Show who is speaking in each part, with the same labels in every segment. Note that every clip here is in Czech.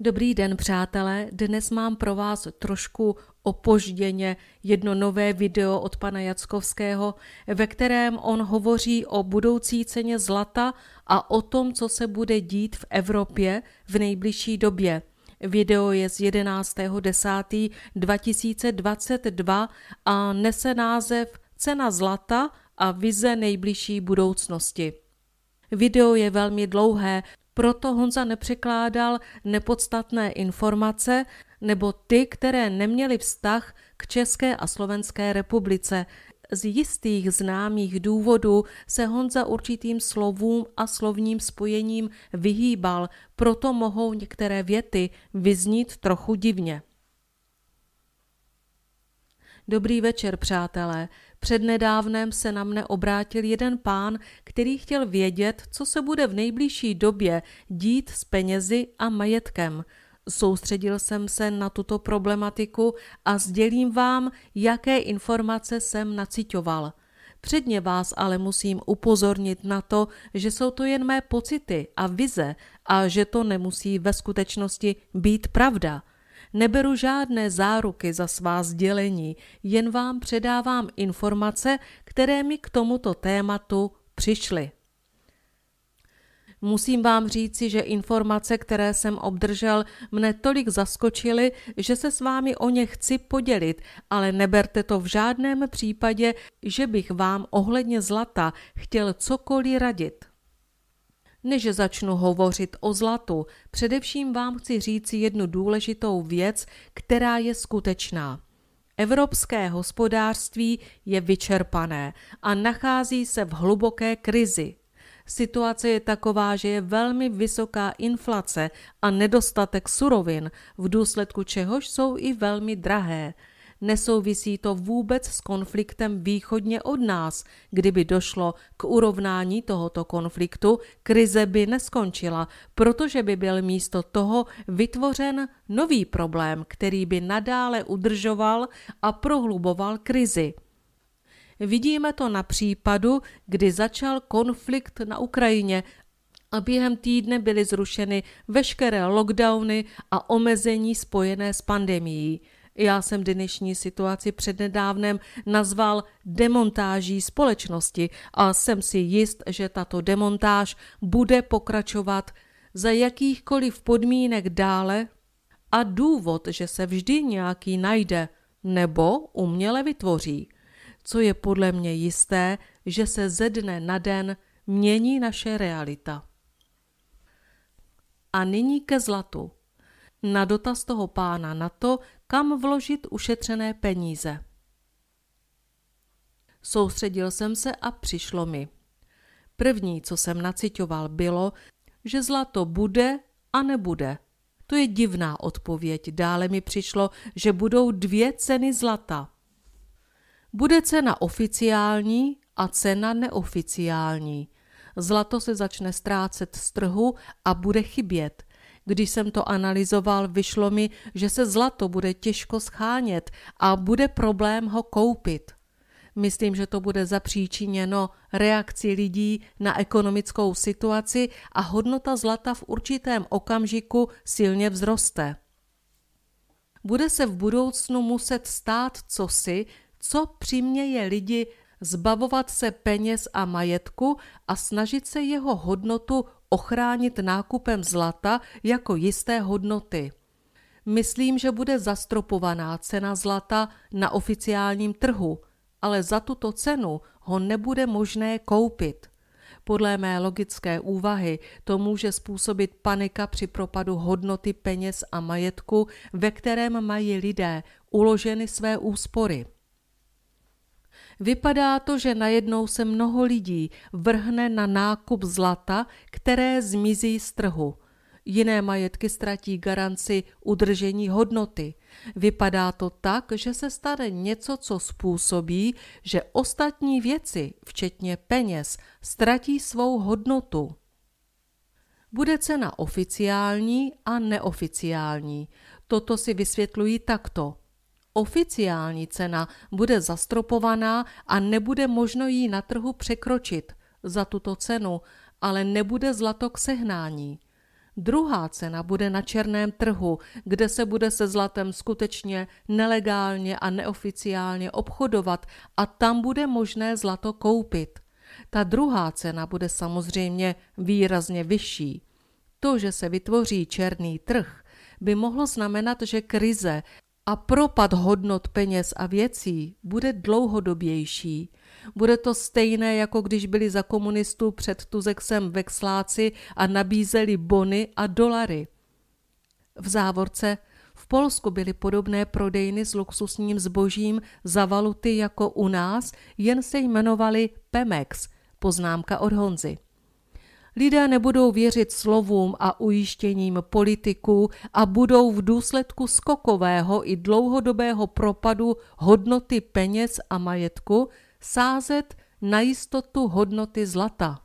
Speaker 1: Dobrý den, přátelé. Dnes mám pro vás trošku opožděně jedno nové video od pana Jackovského, ve kterém on hovoří o budoucí ceně zlata a o tom, co se bude dít v Evropě v nejbližší době. Video je z 11.10.2022 a nese název Cena zlata a vize nejbližší budoucnosti. Video je velmi dlouhé, proto Honza nepřekládal nepodstatné informace nebo ty, které neměly vztah k České a Slovenské republice. Z jistých známých důvodů se Honza určitým slovům a slovním spojením vyhýbal, proto mohou některé věty vyznít trochu divně. Dobrý večer, přátelé. Přednedávném se na mne obrátil jeden pán, který chtěl vědět, co se bude v nejbližší době dít s penězi a majetkem. Soustředil jsem se na tuto problematiku a sdělím vám, jaké informace jsem naciťoval. Předně vás ale musím upozornit na to, že jsou to jen mé pocity a vize a že to nemusí ve skutečnosti být pravda – Neberu žádné záruky za svá sdělení, jen vám předávám informace, které mi k tomuto tématu přišly. Musím vám říci, že informace, které jsem obdržel, mne tolik zaskočily, že se s vámi o ně chci podělit, ale neberte to v žádném případě, že bych vám ohledně zlata chtěl cokoliv radit. Než začnu hovořit o zlatu, především vám chci říct jednu důležitou věc, která je skutečná. Evropské hospodářství je vyčerpané a nachází se v hluboké krizi. Situace je taková, že je velmi vysoká inflace a nedostatek surovin, v důsledku čehož jsou i velmi drahé. Nesouvisí to vůbec s konfliktem východně od nás. Kdyby došlo k urovnání tohoto konfliktu, krize by neskončila, protože by byl místo toho vytvořen nový problém, který by nadále udržoval a prohluboval krizi. Vidíme to na případu, kdy začal konflikt na Ukrajině a během týdne byly zrušeny veškeré lockdowny a omezení spojené s pandemií. Já jsem dnešní situaci přednedávnem nazval demontáží společnosti a jsem si jist, že tato demontáž bude pokračovat za jakýchkoliv podmínek dále a důvod, že se vždy nějaký najde nebo uměle vytvoří. Co je podle mě jisté, že se ze dne na den mění naše realita. A nyní ke zlatu na dotaz toho pána na to, kam vložit ušetřené peníze. Soustředil jsem se a přišlo mi. První, co jsem naciťoval, bylo, že zlato bude a nebude. To je divná odpověď. Dále mi přišlo, že budou dvě ceny zlata. Bude cena oficiální a cena neoficiální. Zlato se začne ztrácet z trhu a bude chybět. Když jsem to analyzoval, vyšlo mi, že se zlato bude těžko schánět a bude problém ho koupit. Myslím, že to bude zapříčiněno reakcí lidí na ekonomickou situaci a hodnota zlata v určitém okamžiku silně vzroste. Bude se v budoucnu muset stát cosi, co přiměje lidi zbavovat se peněz a majetku a snažit se jeho hodnotu ochránit nákupem zlata jako jisté hodnoty. Myslím, že bude zastropovaná cena zlata na oficiálním trhu, ale za tuto cenu ho nebude možné koupit. Podle mé logické úvahy to může způsobit panika při propadu hodnoty peněz a majetku, ve kterém mají lidé uloženy své úspory. Vypadá to, že najednou se mnoho lidí vrhne na nákup zlata, které zmizí z trhu. Jiné majetky ztratí garanci udržení hodnoty. Vypadá to tak, že se stane něco, co způsobí, že ostatní věci, včetně peněz, ztratí svou hodnotu. Bude cena oficiální a neoficiální. Toto si vysvětlují takto. Oficiální cena bude zastropovaná a nebude možno ji na trhu překročit za tuto cenu, ale nebude zlato k sehnání. Druhá cena bude na černém trhu, kde se bude se zlatem skutečně nelegálně a neoficiálně obchodovat a tam bude možné zlato koupit. Ta druhá cena bude samozřejmě výrazně vyšší. To, že se vytvoří černý trh, by mohlo znamenat, že krize a propad hodnot peněz a věcí bude dlouhodobější. Bude to stejné, jako když byli za komunistů před Tuzexem vexláci a nabízeli bony a dolary. V závorce v Polsku byly podobné prodejny s luxusním zbožím za valuty jako u nás, jen se jmenovaly Pemex, poznámka od Honzy. Lidé nebudou věřit slovům a ujištěním politiků a budou v důsledku skokového i dlouhodobého propadu hodnoty peněz a majetku sázet na jistotu hodnoty zlata.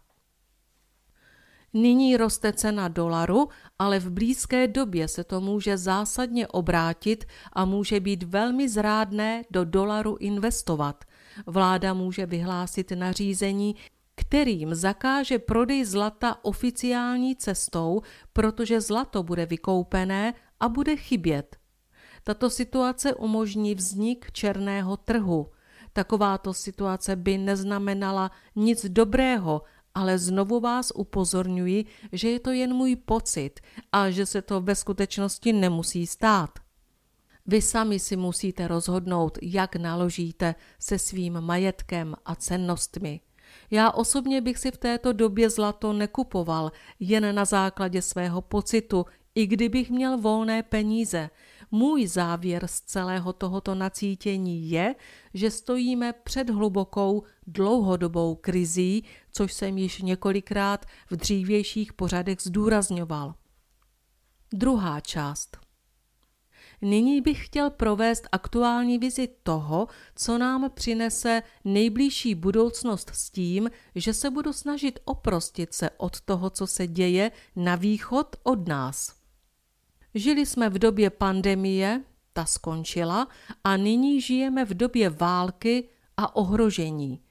Speaker 1: Nyní roste cena dolaru, ale v blízké době se to může zásadně obrátit a může být velmi zrádné do dolaru investovat. Vláda může vyhlásit nařízení, kterým zakáže prodej zlata oficiální cestou, protože zlato bude vykoupené a bude chybět. Tato situace umožní vznik černého trhu. Takováto situace by neznamenala nic dobrého, ale znovu vás upozorňuji, že je to jen můj pocit a že se to ve skutečnosti nemusí stát. Vy sami si musíte rozhodnout, jak naložíte se svým majetkem a cennostmi. Já osobně bych si v této době zlato nekupoval, jen na základě svého pocitu, i kdybych měl volné peníze. Můj závěr z celého tohoto nacítění je, že stojíme před hlubokou, dlouhodobou krizí, což jsem již několikrát v dřívějších pořadech zdůrazňoval. Druhá část. Nyní bych chtěl provést aktuální vizi toho, co nám přinese nejbližší budoucnost s tím, že se budu snažit oprostit se od toho, co se děje na východ od nás. Žili jsme v době pandemie, ta skončila, a nyní žijeme v době války a ohrožení.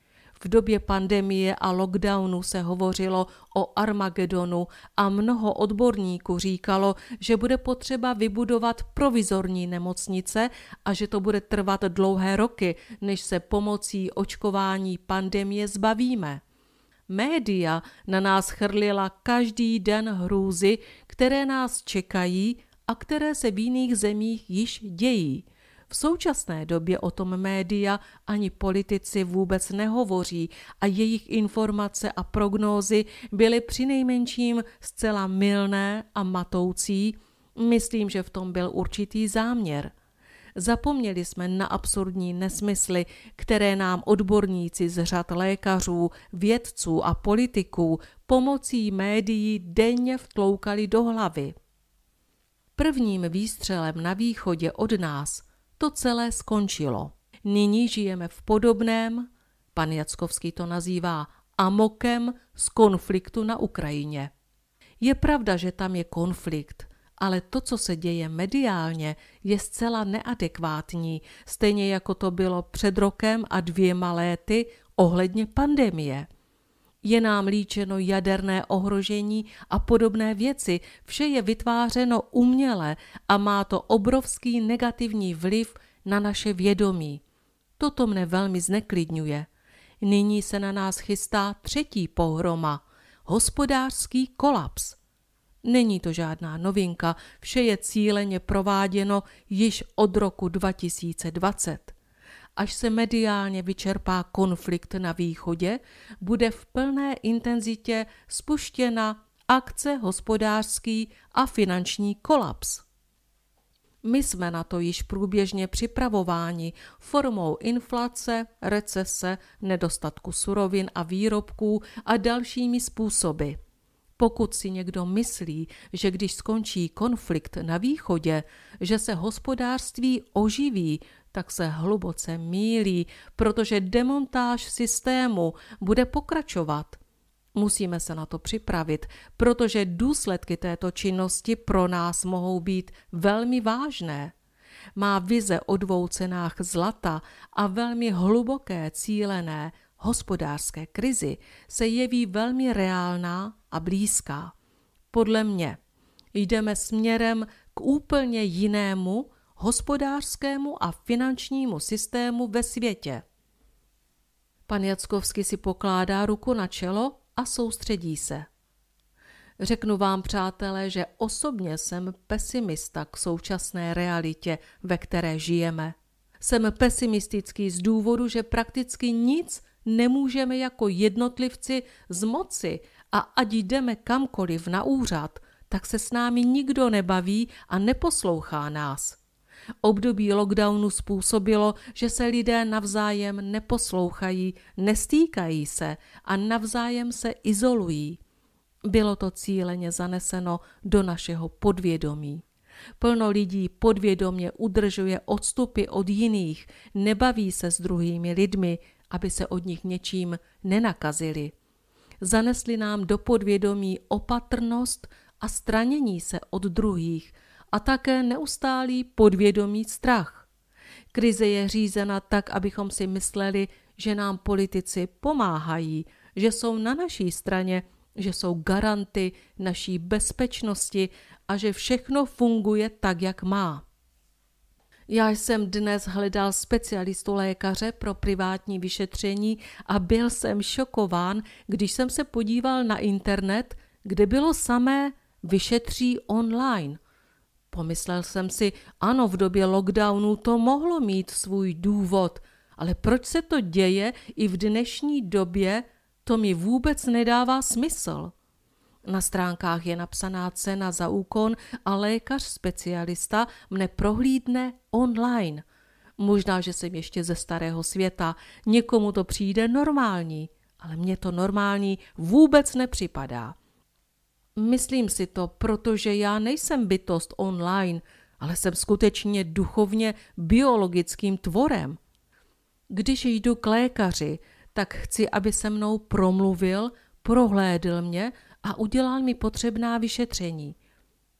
Speaker 1: V době pandemie a lockdownu se hovořilo o Armagedonu a mnoho odborníků říkalo, že bude potřeba vybudovat provizorní nemocnice a že to bude trvat dlouhé roky, než se pomocí očkování pandemie zbavíme. Média na nás chrlila každý den hrůzy, které nás čekají a které se v jiných zemích již dějí. V současné době o tom média ani politici vůbec nehovoří a jejich informace a prognózy byly přinejmenším zcela mylné a matoucí. Myslím, že v tom byl určitý záměr. Zapomněli jsme na absurdní nesmysly, které nám odborníci z řad lékařů, vědců a politiků pomocí médií denně vtloukali do hlavy. Prvním výstřelem na východě od nás to celé skončilo. Nyní žijeme v podobném, pan Jackovský to nazývá amokem z konfliktu na Ukrajině. Je pravda, že tam je konflikt, ale to, co se děje mediálně, je zcela neadekvátní, stejně jako to bylo před rokem a dvěma léty ohledně pandemie je nám líčeno jaderné ohrožení a podobné věci. Vše je vytvářeno uměle a má to obrovský negativní vliv na naše vědomí. Toto mne velmi zneklidňuje. Nyní se na nás chystá třetí pohroma hospodářský kolaps. Není to žádná novinka, vše je cíleně prováděno již od roku 2020 až se mediálně vyčerpá konflikt na východě, bude v plné intenzitě spuštěna akce hospodářský a finanční kolaps. My jsme na to již průběžně připravováni formou inflace, recese, nedostatku surovin a výrobků a dalšími způsoby. Pokud si někdo myslí, že když skončí konflikt na východě, že se hospodářství oživí tak se hluboce mílí, protože demontáž systému bude pokračovat. Musíme se na to připravit, protože důsledky této činnosti pro nás mohou být velmi vážné. Má vize o dvou cenách zlata a velmi hluboké cílené hospodářské krizi se jeví velmi reálná a blízká. Podle mě jdeme směrem k úplně jinému, hospodářskému a finančnímu systému ve světě. Pan Jackovsky si pokládá ruku na čelo a soustředí se. Řeknu vám, přátelé, že osobně jsem pesimista k současné realitě, ve které žijeme. Jsem pesimistický z důvodu, že prakticky nic nemůžeme jako jednotlivci z moci a ať jdeme kamkoliv na úřad, tak se s námi nikdo nebaví a neposlouchá nás. Období lockdownu způsobilo, že se lidé navzájem neposlouchají, nestýkají se a navzájem se izolují. Bylo to cíleně zaneseno do našeho podvědomí. Plno lidí podvědomě udržuje odstupy od jiných, nebaví se s druhými lidmi, aby se od nich něčím nenakazili. Zanesli nám do podvědomí opatrnost a stranění se od druhých – a také neustálý podvědomý strach. Krize je řízena tak, abychom si mysleli, že nám politici pomáhají, že jsou na naší straně, že jsou garanty naší bezpečnosti a že všechno funguje tak, jak má. Já jsem dnes hledal specialistu lékaře pro privátní vyšetření a byl jsem šokován, když jsem se podíval na internet, kde bylo samé vyšetří online – Pomyslel jsem si, ano, v době lockdownu to mohlo mít svůj důvod, ale proč se to děje i v dnešní době, to mi vůbec nedává smysl. Na stránkách je napsaná cena za úkon a lékař specialista mne prohlídne online. Možná, že jsem ještě ze starého světa, někomu to přijde normální, ale mně to normální vůbec nepřipadá. Myslím si to, protože já nejsem bytost online, ale jsem skutečně duchovně biologickým tvorem. Když jdu k lékaři, tak chci, aby se mnou promluvil, prohlédl mě a udělal mi potřebná vyšetření.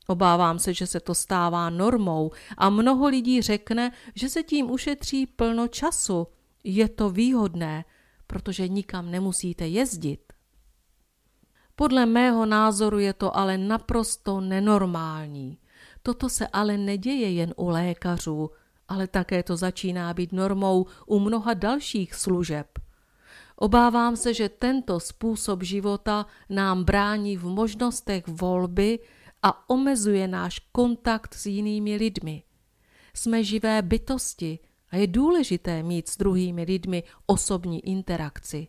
Speaker 1: Obávám se, že se to stává normou a mnoho lidí řekne, že se tím ušetří plno času. Je to výhodné, protože nikam nemusíte jezdit. Podle mého názoru je to ale naprosto nenormální. Toto se ale neděje jen u lékařů, ale také to začíná být normou u mnoha dalších služeb. Obávám se, že tento způsob života nám brání v možnostech volby a omezuje náš kontakt s jinými lidmi. Jsme živé bytosti a je důležité mít s druhými lidmi osobní interakci.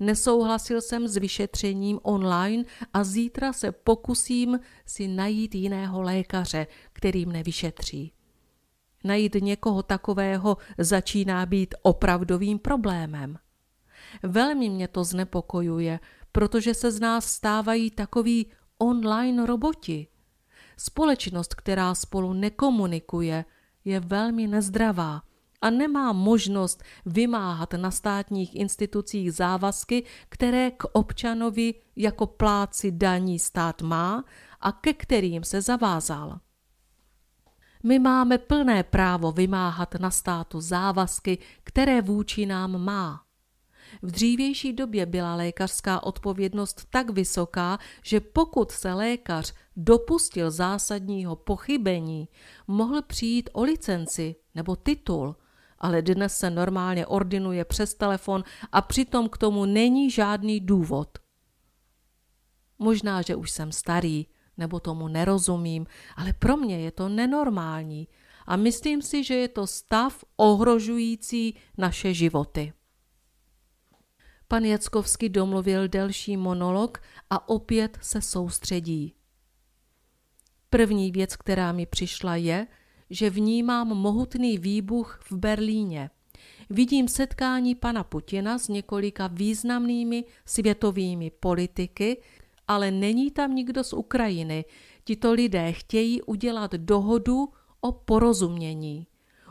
Speaker 1: Nesouhlasil jsem s vyšetřením online a zítra se pokusím si najít jiného lékaře, který mne vyšetří. Najít někoho takového začíná být opravdovým problémem. Velmi mě to znepokojuje, protože se z nás stávají takoví online roboti. Společnost, která spolu nekomunikuje, je velmi nezdravá a nemá možnost vymáhat na státních institucích závazky, které k občanovi jako pláci daní stát má a ke kterým se zavázal. My máme plné právo vymáhat na státu závazky, které vůči nám má. V dřívější době byla lékařská odpovědnost tak vysoká, že pokud se lékař dopustil zásadního pochybení, mohl přijít o licenci nebo titul ale dnes se normálně ordinuje přes telefon a přitom k tomu není žádný důvod. Možná, že už jsem starý, nebo tomu nerozumím, ale pro mě je to nenormální a myslím si, že je to stav ohrožující naše životy. Pan Jackovský domluvil delší monolog a opět se soustředí. První věc, která mi přišla, je, že vnímám mohutný výbuch v Berlíně. Vidím setkání pana Putina s několika významnými světovými politiky, ale není tam nikdo z Ukrajiny. Tito lidé chtějí udělat dohodu o porozumění.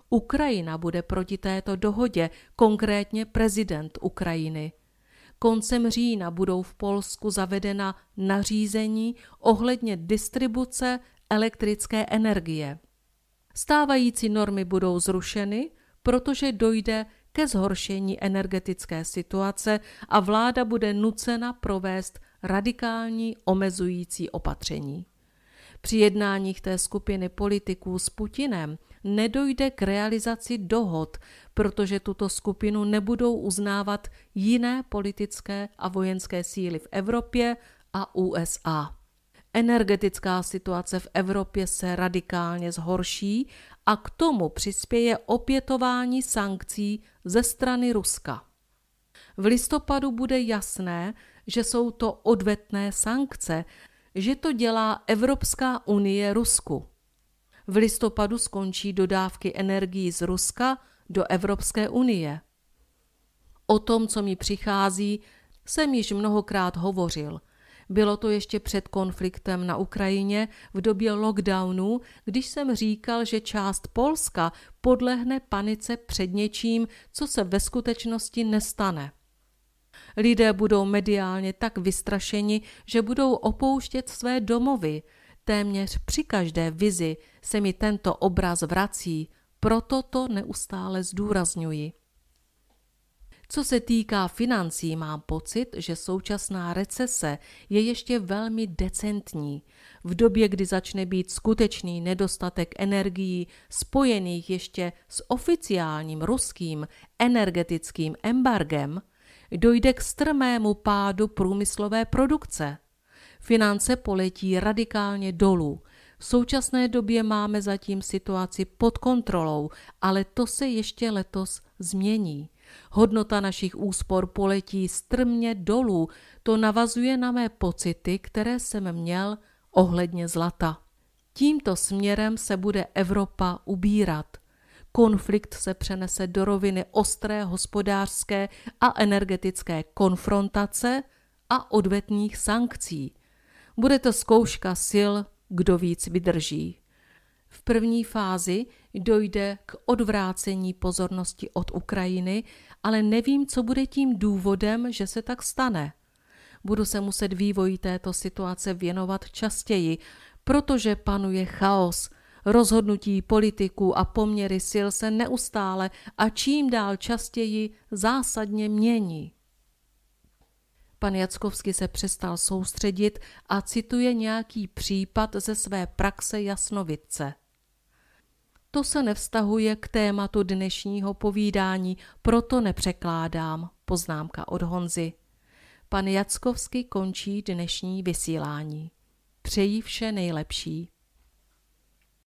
Speaker 1: Ukrajina bude proti této dohodě, konkrétně prezident Ukrajiny. Koncem října budou v Polsku zavedena nařízení ohledně distribuce elektrické energie. Stávající normy budou zrušeny, protože dojde ke zhoršení energetické situace a vláda bude nucena provést radikální omezující opatření. Při jednáních té skupiny politiků s Putinem nedojde k realizaci dohod, protože tuto skupinu nebudou uznávat jiné politické a vojenské síly v Evropě a USA energetická situace v Evropě se radikálně zhorší a k tomu přispěje opětování sankcí ze strany Ruska. V listopadu bude jasné, že jsou to odvetné sankce, že to dělá Evropská unie Rusku. V listopadu skončí dodávky energií z Ruska do Evropské unie. O tom, co mi přichází, jsem již mnohokrát hovořil – bylo to ještě před konfliktem na Ukrajině v době lockdownu, když jsem říkal, že část Polska podlehne panice před něčím, co se ve skutečnosti nestane. Lidé budou mediálně tak vystrašeni, že budou opouštět své domovy. Téměř při každé vizi se mi tento obraz vrací, proto to neustále zdůrazňuji. Co se týká financí, mám pocit, že současná recese je ještě velmi decentní. V době, kdy začne být skutečný nedostatek energií spojených ještě s oficiálním ruským energetickým embargem, dojde k strmému pádu průmyslové produkce. Finance poletí radikálně dolů. V současné době máme zatím situaci pod kontrolou, ale to se ještě letos změní. Hodnota našich úspor poletí strmě dolů, to navazuje na mé pocity, které jsem měl ohledně zlata. Tímto směrem se bude Evropa ubírat. Konflikt se přenese do roviny ostré hospodářské a energetické konfrontace a odvetních sankcí. Bude to zkouška sil, kdo víc vydrží. V první fázi dojde k odvrácení pozornosti od Ukrajiny, ale nevím, co bude tím důvodem, že se tak stane. Budu se muset vývoji této situace věnovat častěji, protože panuje chaos. Rozhodnutí politiků a poměry sil se neustále a čím dál častěji zásadně mění. Pan Jackovský se přestal soustředit a cituje nějaký případ ze své praxe jasnovidce to se nevztahuje k tématu dnešního povídání, proto nepřekládám. Poznámka od Honzy. Pan Jackovský končí dnešní vysílání. Přeji vše nejlepší.